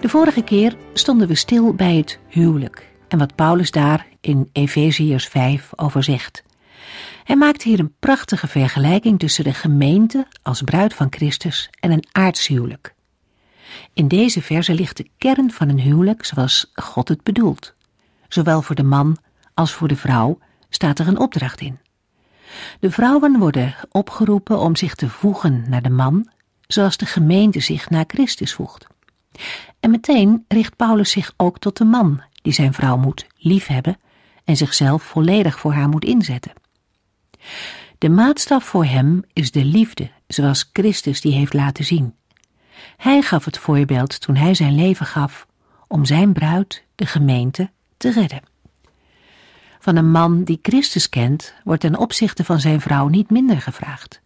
de vorige keer stonden we stil bij het huwelijk en wat Paulus daar in Efeziërs 5 over zegt. Hij maakt hier een prachtige vergelijking tussen de gemeente als bruid van Christus en een aardshuwelijk. In deze verse ligt de kern van een huwelijk zoals God het bedoelt. Zowel voor de man als voor de vrouw staat er een opdracht in. De vrouwen worden opgeroepen om zich te voegen naar de man, zoals de gemeente zich naar Christus voegt. En meteen richt Paulus zich ook tot de man die zijn vrouw moet liefhebben en zichzelf volledig voor haar moet inzetten. De maatstaf voor hem is de liefde, zoals Christus die heeft laten zien. Hij gaf het voorbeeld toen hij zijn leven gaf om zijn bruid, de gemeente, te redden. Van een man die Christus kent, wordt ten opzichte van zijn vrouw niet minder gevraagd.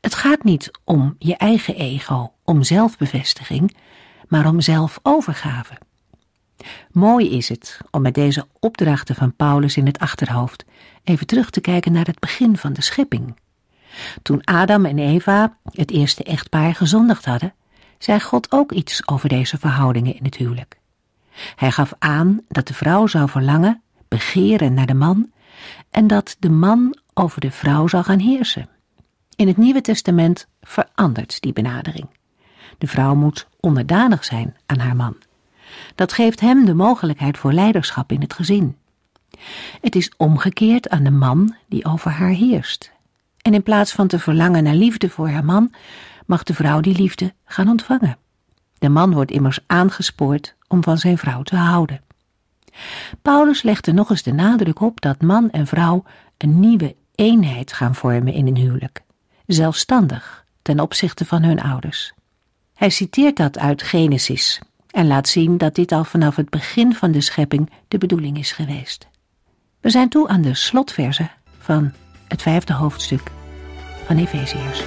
Het gaat niet om je eigen ego, om zelfbevestiging, maar om zelf overgaven. Mooi is het om met deze opdrachten van Paulus in het achterhoofd even terug te kijken naar het begin van de schepping. Toen Adam en Eva, het eerste echtpaar, gezondigd hadden, zei God ook iets over deze verhoudingen in het huwelijk. Hij gaf aan dat de vrouw zou verlangen, begeren naar de man en dat de man over de vrouw zou gaan heersen. In het Nieuwe Testament verandert die benadering. De vrouw moet onderdanig zijn aan haar man. Dat geeft hem de mogelijkheid voor leiderschap in het gezin. Het is omgekeerd aan de man die over haar heerst. En in plaats van te verlangen naar liefde voor haar man, mag de vrouw die liefde gaan ontvangen. De man wordt immers aangespoord om van zijn vrouw te houden. Paulus legde nog eens de nadruk op dat man en vrouw een nieuwe eenheid gaan vormen in een huwelijk, zelfstandig ten opzichte van hun ouders. Hij citeert dat uit Genesis en laat zien dat dit al vanaf het begin van de schepping de bedoeling is geweest. We zijn toe aan de slotverse van het vijfde hoofdstuk van Efeziërs.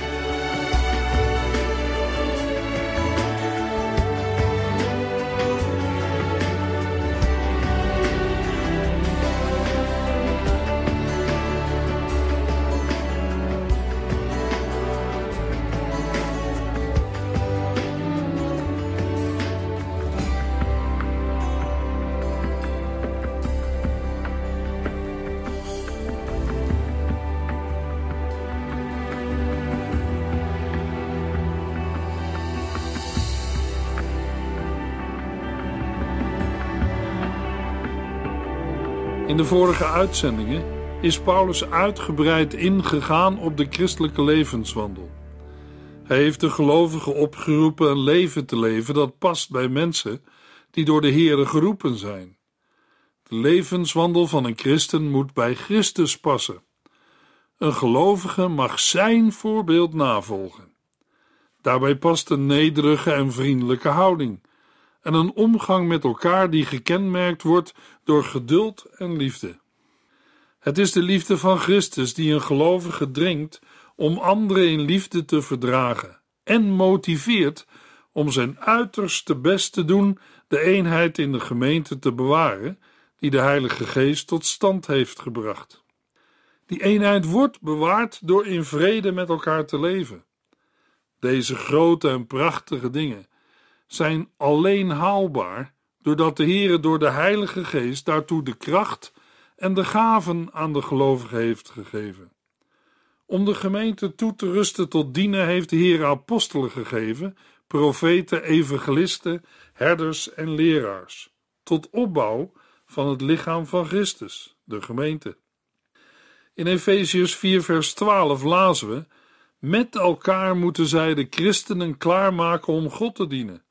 vorige uitzendingen is Paulus uitgebreid ingegaan op de christelijke levenswandel. Hij heeft de gelovigen opgeroepen een leven te leven dat past bij mensen die door de Here geroepen zijn. De levenswandel van een christen moet bij Christus passen. Een gelovige mag zijn voorbeeld navolgen. Daarbij past een nederige en vriendelijke houding, en een omgang met elkaar die gekenmerkt wordt door geduld en liefde. Het is de liefde van Christus die een gelovige dringt om anderen in liefde te verdragen en motiveert om zijn uiterste best te doen de eenheid in de gemeente te bewaren die de Heilige Geest tot stand heeft gebracht. Die eenheid wordt bewaard door in vrede met elkaar te leven. Deze grote en prachtige dingen zijn alleen haalbaar doordat de Heere door de Heilige Geest daartoe de kracht en de gaven aan de gelovigen heeft gegeven. Om de gemeente toe te rusten tot dienen heeft de Heer apostelen gegeven, profeten, evangelisten, herders en leraars, tot opbouw van het lichaam van Christus, de gemeente. In Efeziërs 4 vers 12 lazen we: Met elkaar moeten zij de christenen klaarmaken om God te dienen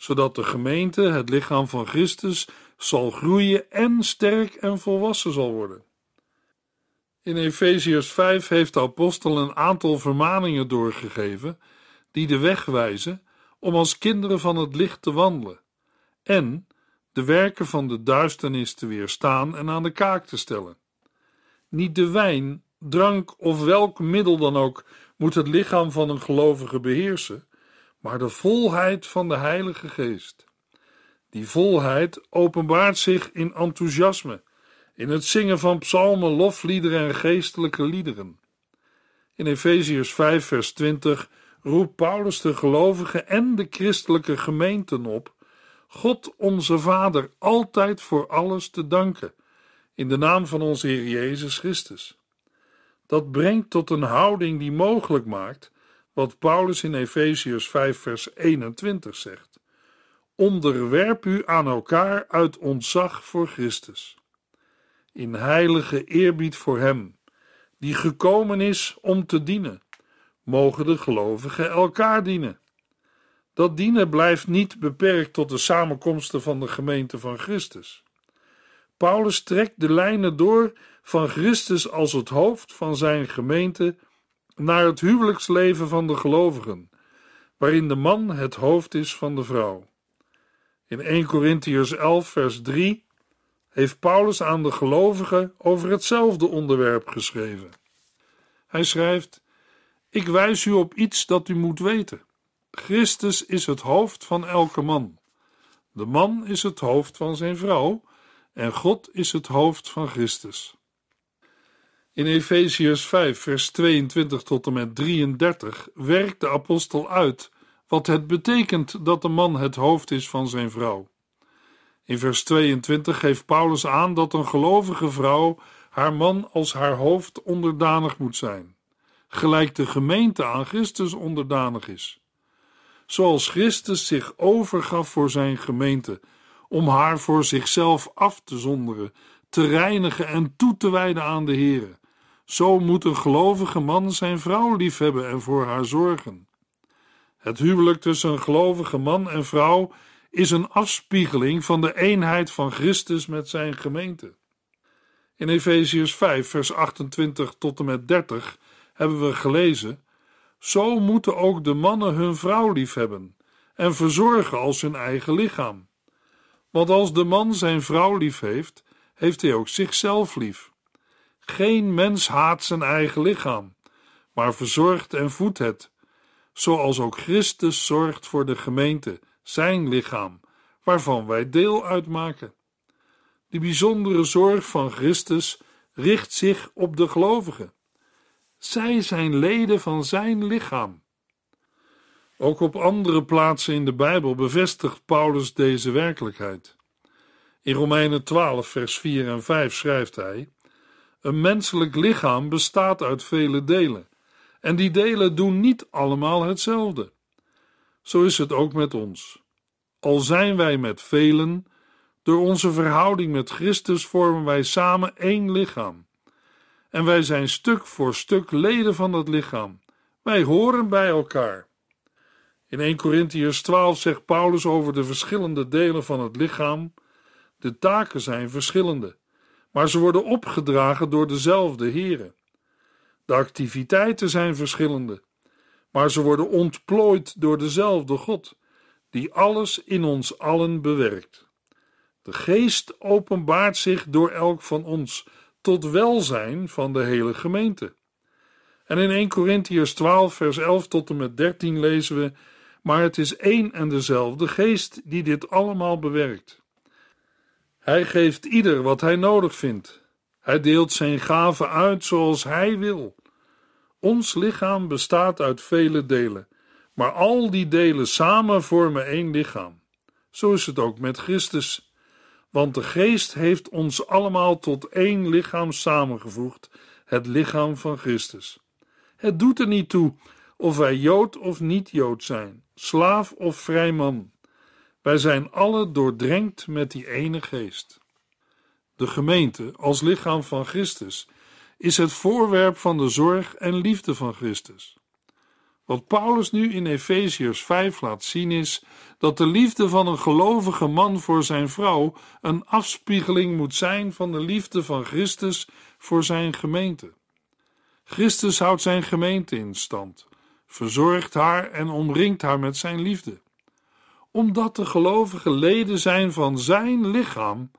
zodat de gemeente, het lichaam van Christus, zal groeien en sterk en volwassen zal worden. In Efeziërs 5 heeft de apostel een aantal vermaningen doorgegeven die de weg wijzen om als kinderen van het licht te wandelen en de werken van de duisternis te weerstaan en aan de kaak te stellen. Niet de wijn, drank of welk middel dan ook moet het lichaam van een gelovige beheersen, maar de volheid van de Heilige Geest. Die volheid openbaart zich in enthousiasme, in het zingen van psalmen, lofliederen en geestelijke liederen. In Efeziërs 5, vers 20 roept Paulus de gelovigen en de christelijke gemeenten op God onze Vader altijd voor alles te danken, in de naam van onze Heer Jezus Christus. Dat brengt tot een houding die mogelijk maakt wat Paulus in Efeziërs 5, vers 21 zegt: Onderwerp u aan elkaar uit ontzag voor Christus, in heilige eerbied voor Hem, die gekomen is om te dienen. Mogen de gelovigen elkaar dienen. Dat dienen blijft niet beperkt tot de samenkomsten van de gemeente van Christus. Paulus trekt de lijnen door van Christus als het hoofd van zijn gemeente naar het huwelijksleven van de gelovigen, waarin de man het hoofd is van de vrouw. In 1 Corinthiërs 11, vers 3 heeft Paulus aan de gelovigen over hetzelfde onderwerp geschreven. Hij schrijft: Ik wijs u op iets dat u moet weten. Christus is het hoofd van elke man. De man is het hoofd van zijn vrouw en God is het hoofd van Christus. In Efeziërs 5, vers 22 tot en met 33 werkt de apostel uit wat het betekent dat de man het hoofd is van zijn vrouw. In vers 22 geeft Paulus aan dat een gelovige vrouw haar man als haar hoofd onderdanig moet zijn, gelijk de gemeente aan Christus onderdanig is. Zoals Christus zich overgaf voor zijn gemeente, om haar voor zichzelf af te zonderen, te reinigen en toe te wijden aan de Here. Zo moet een gelovige man zijn vrouw liefhebben en voor haar zorgen. Het huwelijk tussen een gelovige man en vrouw is een afspiegeling van de eenheid van Christus met zijn gemeente. In Efeziërs 5, vers 28 tot en met 30 hebben we gelezen: Zo moeten ook de mannen hun vrouw liefhebben en verzorgen als hun eigen lichaam. Want als de man zijn vrouw lief heeft, heeft hij ook zichzelf lief. Geen mens haat zijn eigen lichaam, maar verzorgt en voedt het, zoals ook Christus zorgt voor de gemeente, zijn lichaam, waarvan wij deel uitmaken. De bijzondere zorg van Christus richt zich op de gelovigen. Zij zijn leden van zijn lichaam. Ook op andere plaatsen in de Bijbel bevestigt Paulus deze werkelijkheid. In Romeinen 12, vers 4 en 5 schrijft hij: een menselijk lichaam bestaat uit vele delen, en die delen doen niet allemaal hetzelfde. Zo is het ook met ons. Al zijn wij met velen, door onze verhouding met Christus vormen wij samen één lichaam. En wij zijn stuk voor stuk leden van dat lichaam. Wij horen bij elkaar. In 1 Corinthians 12 zegt Paulus over de verschillende delen van het lichaam: De taken zijn verschillende, maar ze worden opgedragen door dezelfde Here. De activiteiten zijn verschillende, maar ze worden ontplooid door dezelfde God, die alles in ons allen bewerkt. De geest openbaart zich door elk van ons tot welzijn van de hele gemeente. En in 1 Corinthians 12, vers 11 tot en met 13 lezen we: Maar het is één en dezelfde geest die dit allemaal bewerkt. Hij geeft ieder wat hij nodig vindt. Hij deelt zijn gaven uit zoals hij wil. Ons lichaam bestaat uit vele delen, maar al die delen samen vormen één lichaam. Zo is het ook met Christus. Want de Geest heeft ons allemaal tot één lichaam samengevoegd, het lichaam van Christus. Het doet er niet toe of wij Jood of niet-Jood zijn, slaaf of vrij man. Wij zijn alle doordrenkt met die ene geest. De gemeente, als lichaam van Christus, is het voorwerp van de zorg en liefde van Christus. Wat Paulus nu in Efeziërs 5 laat zien is dat de liefde van een gelovige man voor zijn vrouw een afspiegeling moet zijn van de liefde van Christus voor zijn gemeente. Christus houdt zijn gemeente in stand, verzorgt haar en omringt haar met zijn liefde omdat de gelovigen leden zijn van zijn lichaam,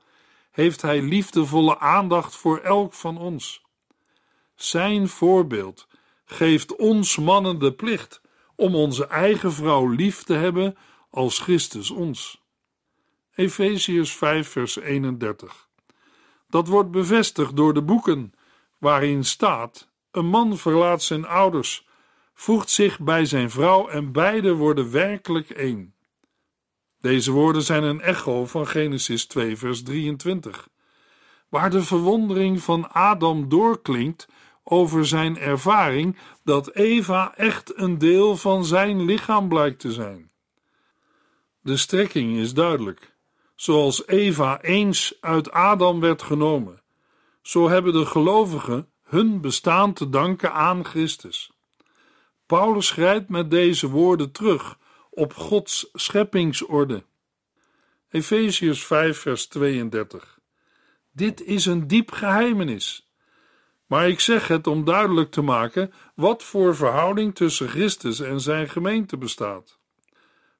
heeft hij liefdevolle aandacht voor elk van ons. Zijn voorbeeld geeft ons mannen de plicht om onze eigen vrouw lief te hebben als Christus ons. Efeziërs 5, vers 31. Dat wordt bevestigd door de boeken waarin staat: een man verlaat zijn ouders, voegt zich bij zijn vrouw en beide worden werkelijk één. Deze woorden zijn een echo van Genesis 2, vers 23, waar de verwondering van Adam doorklinkt over zijn ervaring dat Eva echt een deel van zijn lichaam blijkt te zijn. De strekking is duidelijk. Zoals Eva eens uit Adam werd genomen, zo hebben de gelovigen hun bestaan te danken aan Christus. Paulus schrijft met deze woorden terug op Gods scheppingsorde. Efeziërs 5, vers 32. Dit is een diep geheimenis. Maar ik zeg het om duidelijk te maken wat voor verhouding tussen Christus en zijn gemeente bestaat.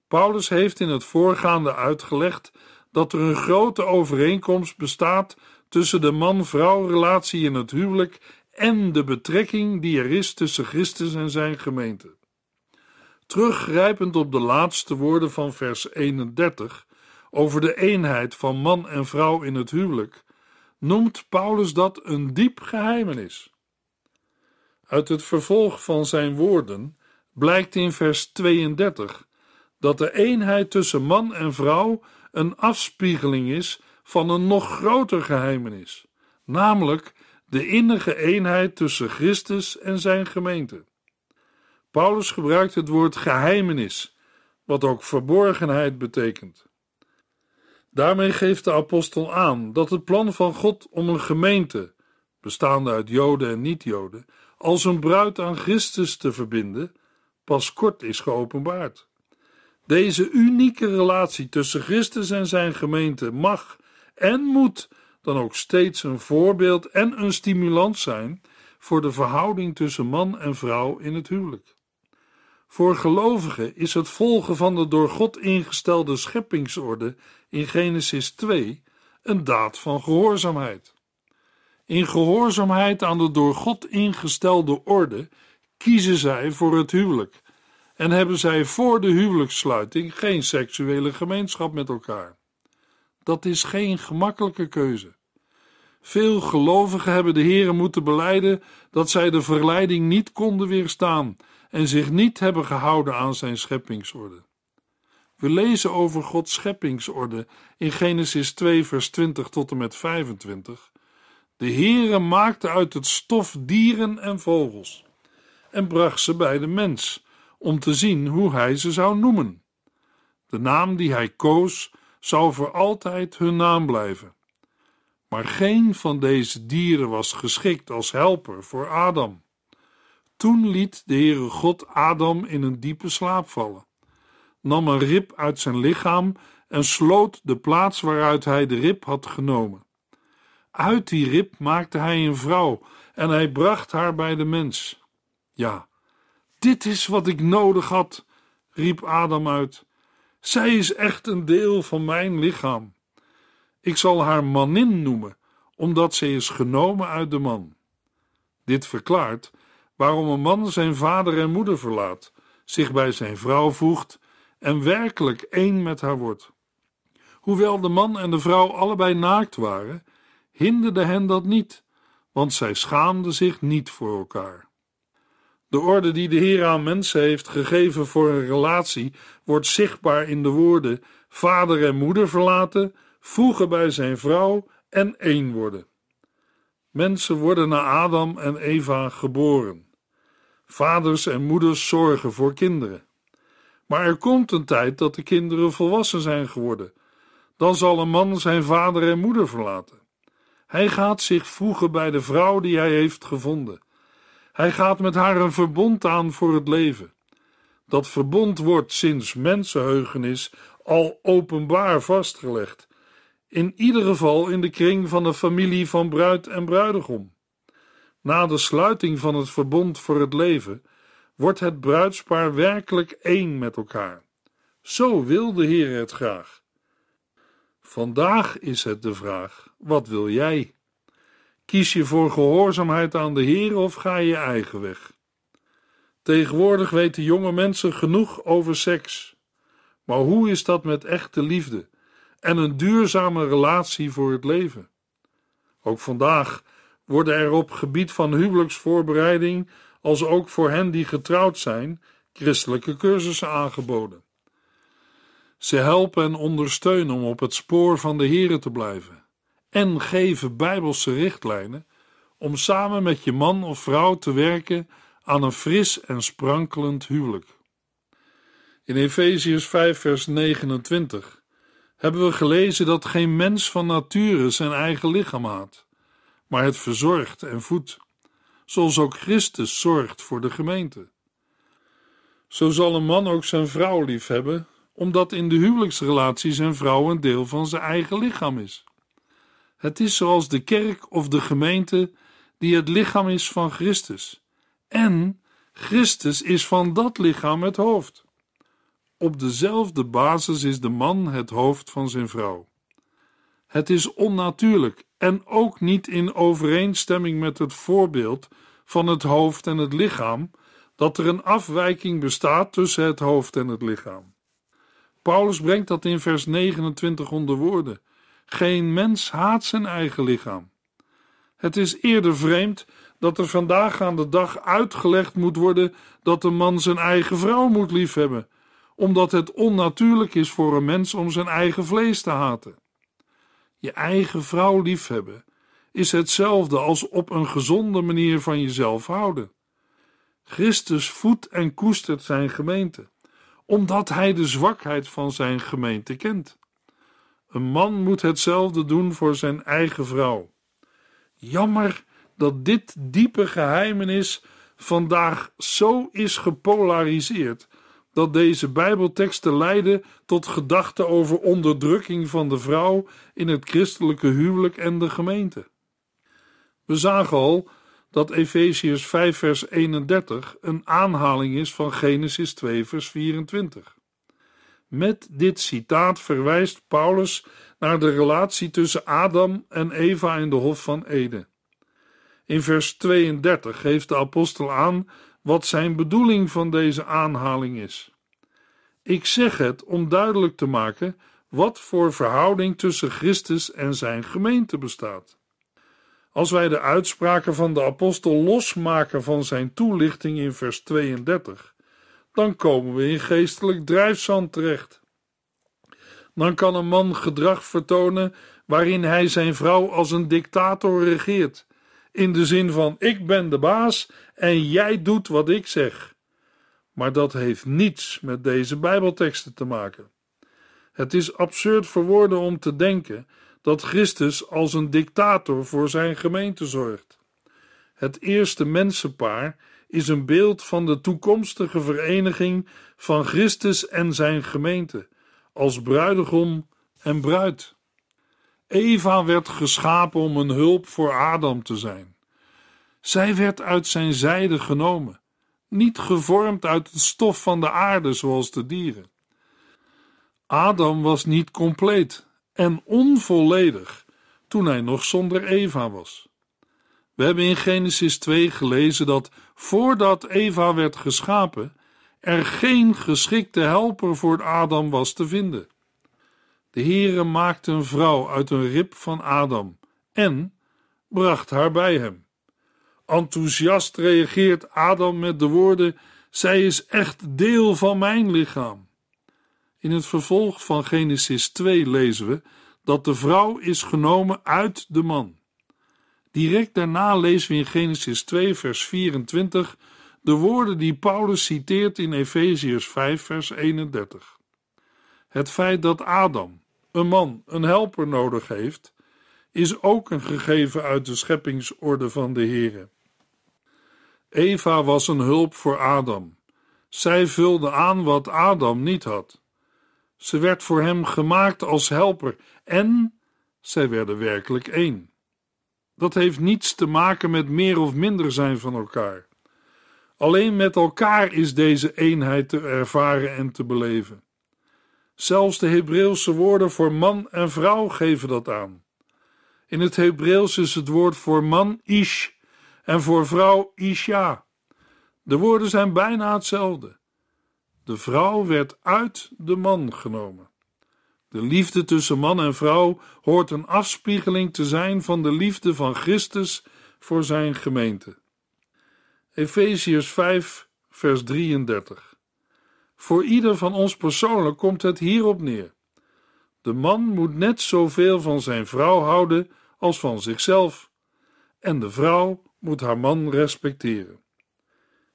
Paulus heeft in het voorgaande uitgelegd dat er een grote overeenkomst bestaat tussen de man-vrouw relatie in het huwelijk en de betrekking die er is tussen Christus en zijn gemeente. Teruggrijpend op de laatste woorden van vers 31 over de eenheid van man en vrouw in het huwelijk, noemt Paulus dat een diep geheimenis. Uit het vervolg van zijn woorden blijkt in vers 32 dat de eenheid tussen man en vrouw een afspiegeling is van een nog groter geheimenis, namelijk de innige eenheid tussen Christus en zijn gemeente. Paulus gebruikt het woord geheimenis, wat ook verborgenheid betekent. Daarmee geeft de apostel aan dat het plan van God om een gemeente, bestaande uit Joden en niet-Joden, als een bruid aan Christus te verbinden, pas kort is geopenbaard. Deze unieke relatie tussen Christus en zijn gemeente mag en moet dan ook steeds een voorbeeld en een stimulans zijn voor de verhouding tussen man en vrouw in het huwelijk. Voor gelovigen is het volgen van de door God ingestelde scheppingsorde in Genesis 2 een daad van gehoorzaamheid. In gehoorzaamheid aan de door God ingestelde orde kiezen zij voor het huwelijk en hebben zij voor de huwelijkssluiting geen seksuele gemeenschap met elkaar. Dat is geen gemakkelijke keuze. Veel gelovigen hebben de heren moeten beleiden dat zij de verleiding niet konden weerstaan en zich niet hebben gehouden aan zijn scheppingsorde. We lezen over Gods scheppingsorde in Genesis 2, vers 20 tot en met 25. De Heere maakte uit het stof dieren en vogels en bracht ze bij de mens om te zien hoe hij ze zou noemen. De naam die hij koos zou voor altijd hun naam blijven. Maar geen van deze dieren was geschikt als helper voor Adam. Toen liet de Heere God Adam in een diepe slaap vallen, nam een rib uit zijn lichaam en sloot de plaats waaruit hij de rib had genomen. Uit die rib maakte hij een vrouw en hij bracht haar bij de mens. Ja, dit is wat ik nodig had, riep Adam uit. Zij is echt een deel van mijn lichaam. Ik zal haar manin noemen, omdat zij is genomen uit de man. Dit verklaart waarom een man zijn vader en moeder verlaat, zich bij zijn vrouw voegt en werkelijk één met haar wordt. Hoewel de man en de vrouw allebei naakt waren, hinderde hen dat niet, want zij schaamden zich niet voor elkaar. De orde die de Heer aan mensen heeft gegeven voor een relatie wordt zichtbaar in de woorden vader en moeder verlaten, voegen bij zijn vrouw en één worden. Mensen worden na Adam en Eva geboren. Vaders en moeders zorgen voor kinderen. Maar er komt een tijd dat de kinderen volwassen zijn geworden. Dan zal een man zijn vader en moeder verlaten. Hij gaat zich voegen bij de vrouw die hij heeft gevonden. Hij gaat met haar een verbond aan voor het leven. Dat verbond wordt sinds mensenheugenis al openbaar vastgelegd. In ieder geval in de kring van de familie van bruid en bruidegom. Na de sluiting van het verbond voor het leven wordt het bruidspaar werkelijk één met elkaar. Zo wil de Heer het graag. Vandaag is het de vraag: wat wil jij? Kies je voor gehoorzaamheid aan de Heer of ga je je eigen weg? Tegenwoordig weten jonge mensen genoeg over seks. Maar hoe is dat met echte liefde en een duurzame relatie voor het leven? Ook vandaag worden er op gebied van huwelijksvoorbereiding als ook voor hen die getrouwd zijn christelijke cursussen aangeboden. Ze helpen en ondersteunen om op het spoor van de Here te blijven en geven bijbelse richtlijnen om samen met je man of vrouw te werken aan een fris en sprankelend huwelijk. In Efeziërs 5 vers 29 hebben we gelezen dat geen mens van nature zijn eigen lichaam haat maar het verzorgt en voedt, zoals ook Christus zorgt voor de gemeente. Zo zal een man ook zijn vrouw lief hebben, omdat in de huwelijksrelatie zijn vrouw een deel van zijn eigen lichaam is. Het is zoals de kerk of de gemeente die het lichaam is van Christus. En Christus is van dat lichaam het hoofd. Op dezelfde basis is de man het hoofd van zijn vrouw. Het is onnatuurlijk en ook niet in overeenstemming met het voorbeeld van het hoofd en het lichaam, dat er een afwijking bestaat tussen het hoofd en het lichaam. Paulus brengt dat in vers 29 onder woorden. Geen mens haat zijn eigen lichaam. Het is eerder vreemd dat er vandaag aan de dag uitgelegd moet worden dat een man zijn eigen vrouw moet liefhebben, omdat het onnatuurlijk is voor een mens om zijn eigen vlees te haten je eigen vrouw liefhebben, is hetzelfde als op een gezonde manier van jezelf houden. Christus voedt en koestert zijn gemeente, omdat hij de zwakheid van zijn gemeente kent. Een man moet hetzelfde doen voor zijn eigen vrouw. Jammer dat dit diepe geheimenis vandaag zo is gepolariseerd dat deze Bijbelteksten leiden tot gedachten over onderdrukking van de vrouw in het christelijke huwelijk en de gemeente. We zagen al dat Efeziërs 5 vers 31 een aanhaling is van Genesis 2 vers 24. Met dit citaat verwijst Paulus naar de relatie tussen Adam en Eva in de Hof van Eden. In vers 32 geeft de apostel aan wat zijn bedoeling van deze aanhaling is. Ik zeg het om duidelijk te maken wat voor verhouding tussen Christus en zijn gemeente bestaat. Als wij de uitspraken van de apostel losmaken van zijn toelichting in vers 32, dan komen we in geestelijk drijfzand terecht. Dan kan een man gedrag vertonen waarin hij zijn vrouw als een dictator regeert, in de zin van ik ben de baas en jij doet wat ik zeg. Maar dat heeft niets met deze Bijbelteksten te maken. Het is absurd voor woorden om te denken dat Christus als een dictator voor zijn gemeente zorgt. Het eerste mensenpaar is een beeld van de toekomstige vereniging van Christus en zijn gemeente, als bruidegom en bruid. Eva werd geschapen om een hulp voor Adam te zijn. Zij werd uit zijn zijde genomen, niet gevormd uit het stof van de aarde zoals de dieren. Adam was niet compleet en onvolledig toen hij nog zonder Eva was. We hebben in Genesis 2 gelezen dat voordat Eva werd geschapen, er geen geschikte helper voor Adam was te vinden. De Heere maakte een vrouw uit een rib van Adam en bracht haar bij hem. Enthousiast reageert Adam met de woorden: Zij is echt deel van mijn lichaam. In het vervolg van Genesis 2 lezen we dat de vrouw is genomen uit de man. Direct daarna lezen we in Genesis 2, vers 24 de woorden die Paulus citeert in Efeziërs 5, vers 31. Het feit dat Adam, een man, een helper nodig heeft, is ook een gegeven uit de scheppingsorde van de Heere. Eva was een hulp voor Adam. Zij vulde aan wat Adam niet had. Ze werd voor hem gemaakt als helper en zij werden werkelijk één. Dat heeft niets te maken met meer of minder zijn van elkaar. Alleen met elkaar is deze eenheid te ervaren en te beleven. Zelfs de Hebreeuwse woorden voor man en vrouw geven dat aan. In het Hebreeuws is het woord voor man ish en voor vrouw isha. De woorden zijn bijna hetzelfde. De vrouw werd uit de man genomen. De liefde tussen man en vrouw hoort een afspiegeling te zijn van de liefde van Christus voor zijn gemeente. Efeziërs 5, vers 33. Voor ieder van ons persoonlijk komt het hierop neer. De man moet net zoveel van zijn vrouw houden als van zichzelf, en de vrouw moet haar man respecteren.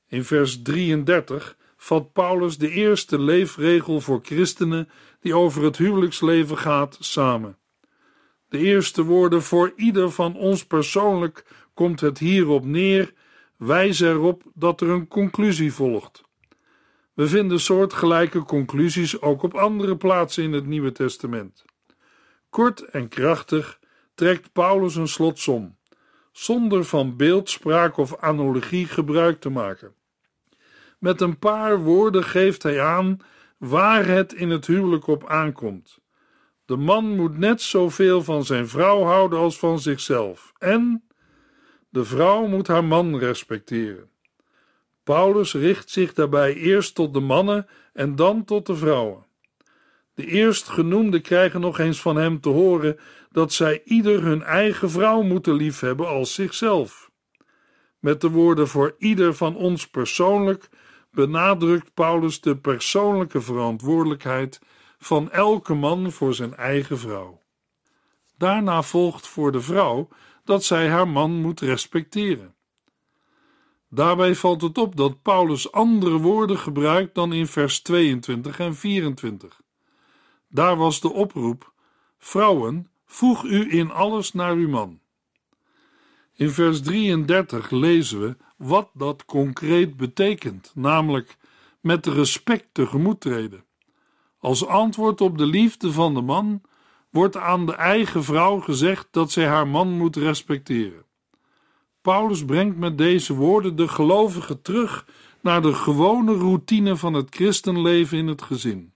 In vers 33 vat Paulus de eerste leefregel voor christenen die over het huwelijksleven gaat samen. De eerste woorden voor ieder van ons persoonlijk komt het hierop neer, Wijzen erop dat er een conclusie volgt. We vinden soortgelijke conclusies ook op andere plaatsen in het Nieuwe Testament. Kort en krachtig trekt Paulus een slotsom, zonder van beeldspraak of analogie gebruik te maken. Met een paar woorden geeft hij aan waar het in het huwelijk op aankomt. De man moet net zoveel van zijn vrouw houden als van zichzelf. En de vrouw moet haar man respecteren. Paulus richt zich daarbij eerst tot de mannen en dan tot de vrouwen. De eerstgenoemden krijgen nog eens van hem te horen dat zij ieder hun eigen vrouw moeten liefhebben als zichzelf. Met de woorden voor ieder van ons persoonlijk benadrukt Paulus de persoonlijke verantwoordelijkheid van elke man voor zijn eigen vrouw. Daarna volgt voor de vrouw dat zij haar man moet respecteren. Daarbij valt het op dat Paulus andere woorden gebruikt dan in vers 22 en 24. Daar was de oproep: Vrouwen, Voeg u in alles naar uw man. In vers 33 lezen we wat dat concreet betekent, namelijk met respect tegemoet treden. Als antwoord op de liefde van de man wordt aan de eigen vrouw gezegd dat zij haar man moet respecteren. Paulus brengt met deze woorden de gelovige terug naar de gewone routine van het christenleven in het gezin.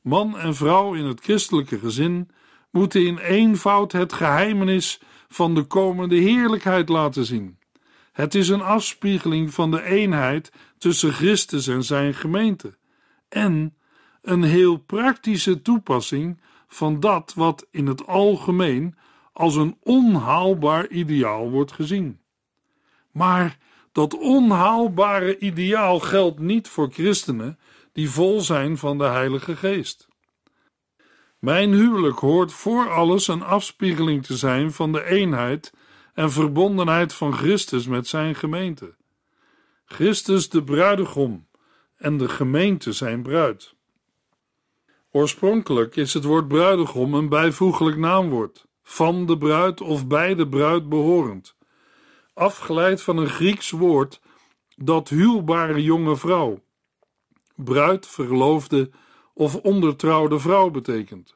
Man en vrouw in het christelijke gezin moeten in eenvoud het geheimenis van de komende heerlijkheid laten zien. Het is een afspiegeling van de eenheid tussen Christus en zijn gemeente en een heel praktische toepassing van dat wat in het algemeen als een onhaalbaar ideaal wordt gezien. Maar dat onhaalbare ideaal geldt niet voor christenen die vol zijn van de Heilige Geest. Mijn huwelijk hoort voor alles een afspiegeling te zijn van de eenheid en verbondenheid van Christus met zijn gemeente. Christus de bruidegom en de gemeente zijn bruid. Oorspronkelijk is het woord bruidegom een bijvoeglijk naamwoord, van de bruid of bij de bruid behorend, afgeleid van een Grieks woord dat huwbare jonge vrouw, bruid verloofde of ondertrouwde vrouw betekent.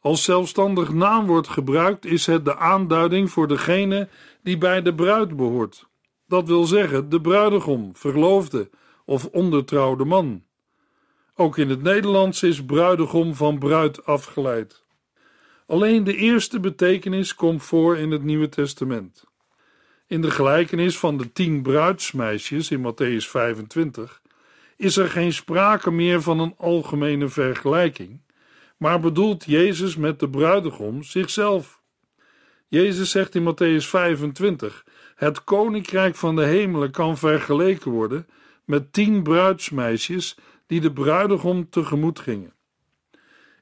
Als zelfstandig naamwoord gebruikt, is het de aanduiding voor degene die bij de bruid behoort. Dat wil zeggen de bruidegom, verloofde of ondertrouwde man. Ook in het Nederlands is bruidegom van bruid afgeleid. Alleen de eerste betekenis komt voor in het Nieuwe Testament. In de gelijkenis van de tien bruidsmeisjes in Matthäus 25 is er geen sprake meer van een algemene vergelijking, maar bedoelt Jezus met de bruidegom zichzelf. Jezus zegt in Matthäus 25: Het koninkrijk van de hemelen kan vergeleken worden met tien bruidsmeisjes die de bruidegom tegemoet gingen.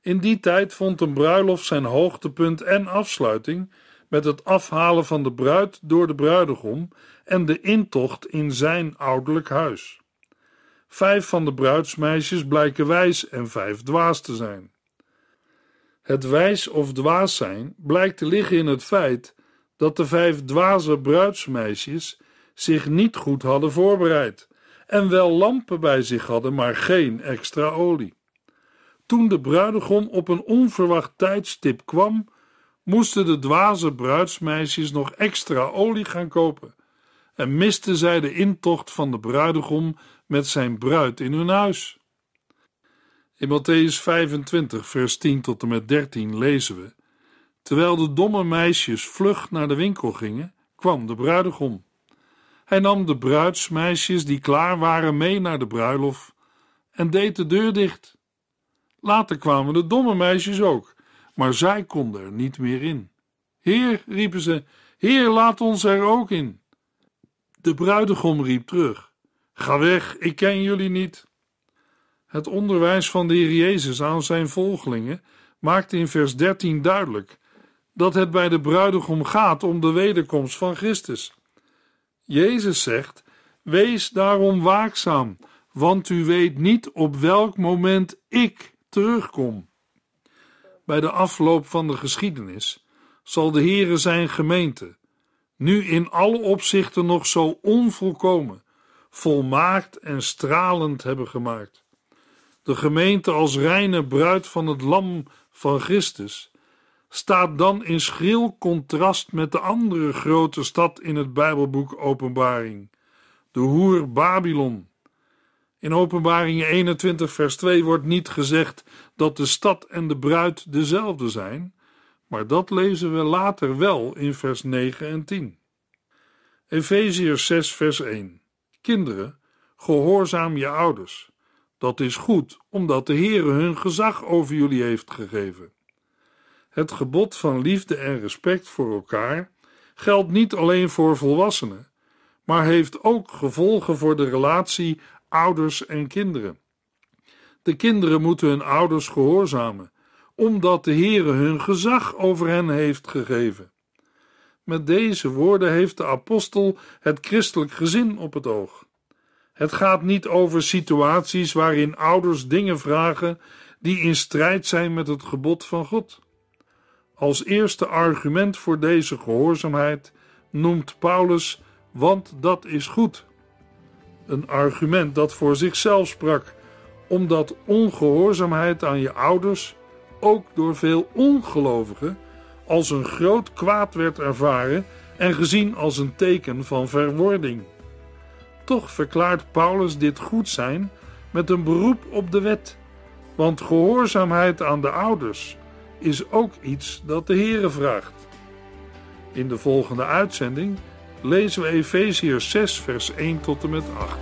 In die tijd vond een bruiloft zijn hoogtepunt en afsluiting met het afhalen van de bruid door de bruidegom en de intocht in zijn ouderlijk huis. Vijf van de bruidsmeisjes blijken wijs en vijf dwaas te zijn. Het wijs of dwaas zijn blijkt te liggen in het feit dat de vijf dwaze bruidsmeisjes zich niet goed hadden voorbereid en wel lampen bij zich hadden, maar geen extra olie. Toen de bruidegom op een onverwacht tijdstip kwam, moesten de dwaze bruidsmeisjes nog extra olie gaan kopen en misten zij de intocht van de bruidegom met zijn bruid in hun huis. In Matthäus 25, vers 10 tot en met 13 lezen we: Terwijl de domme meisjes vlug naar de winkel gingen, kwam de bruidegom. Hij nam de bruidsmeisjes die klaar waren mee naar de bruiloft en deed de deur dicht. Later kwamen de domme meisjes ook, maar zij konden er niet meer in. Heer, riepen ze, Heer, laat ons er ook in. De bruidegom riep terug: Ga weg, ik ken jullie niet. Het onderwijs van de Heer Jezus aan zijn volgelingen maakt in vers 13 duidelijk dat het bij de bruidegom gaat om de wederkomst van Christus. Jezus zegt: Wees daarom waakzaam, want u weet niet op welk moment ik terugkom. Bij de afloop van de geschiedenis zal de Heere zijn gemeente, nu in alle opzichten nog zo onvolkomen, volmaakt en stralend hebben gemaakt. De gemeente als reine bruid van het Lam van Christus staat dan in schril contrast met de andere grote stad in het Bijbelboek Openbaring, de hoer Babylon. In Openbaring 21, vers 2 wordt niet gezegd dat de stad en de bruid dezelfde zijn, maar dat lezen we later wel in vers 9 en 10. Efeziërs 6, vers 1. Kinderen, gehoorzaam je ouders. Dat is goed, omdat de Heere hun gezag over jullie heeft gegeven. Het gebod van liefde en respect voor elkaar geldt niet alleen voor volwassenen, maar heeft ook gevolgen voor de relatie ouders en kinderen. De kinderen moeten hun ouders gehoorzamen, omdat de Heere hun gezag over hen heeft gegeven. Met deze woorden heeft de apostel het christelijk gezin op het oog. Het gaat niet over situaties waarin ouders dingen vragen die in strijd zijn met het gebod van God. Als eerste argument voor deze gehoorzaamheid noemt Paulus, want dat is goed. Een argument dat voor zichzelf sprak, omdat ongehoorzaamheid aan je ouders ook door veel ongelovigen als een groot kwaad werd ervaren en gezien als een teken van verwording. Toch verklaart Paulus dit goed zijn met een beroep op de wet, want gehoorzaamheid aan de ouders is ook iets dat de Heere vraagt. In de volgende uitzending lezen we Efeziërs 6 vers 1 tot en met 8.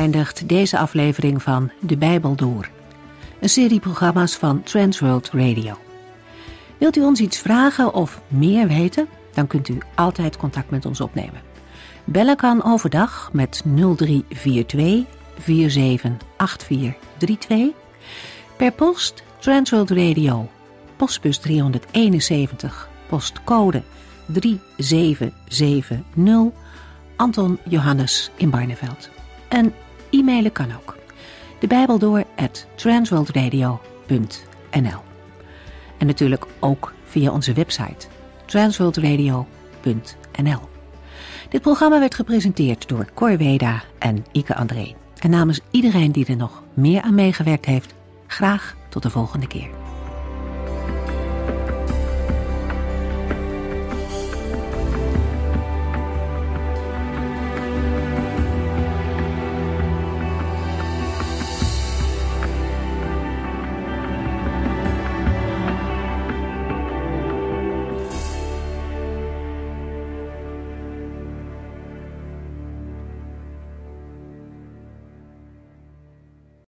eindigt deze aflevering van De Bijbel Door. Een serie programma's van Transworld Radio. Wilt u ons iets vragen of meer weten? Dan kunt u altijd contact met ons opnemen. Bellen kan overdag met 0342 478432. Per post Transworld Radio, postbus 371, postcode 3770, Anton Johannes in Barneveld. En E-mailen kan ook. De Bijbel door at transworldradio.nl En natuurlijk ook via onze website transworldradio.nl Dit programma werd gepresenteerd door Cor Weda en Ike André. En namens iedereen die er nog meer aan meegewerkt heeft, graag tot de volgende keer.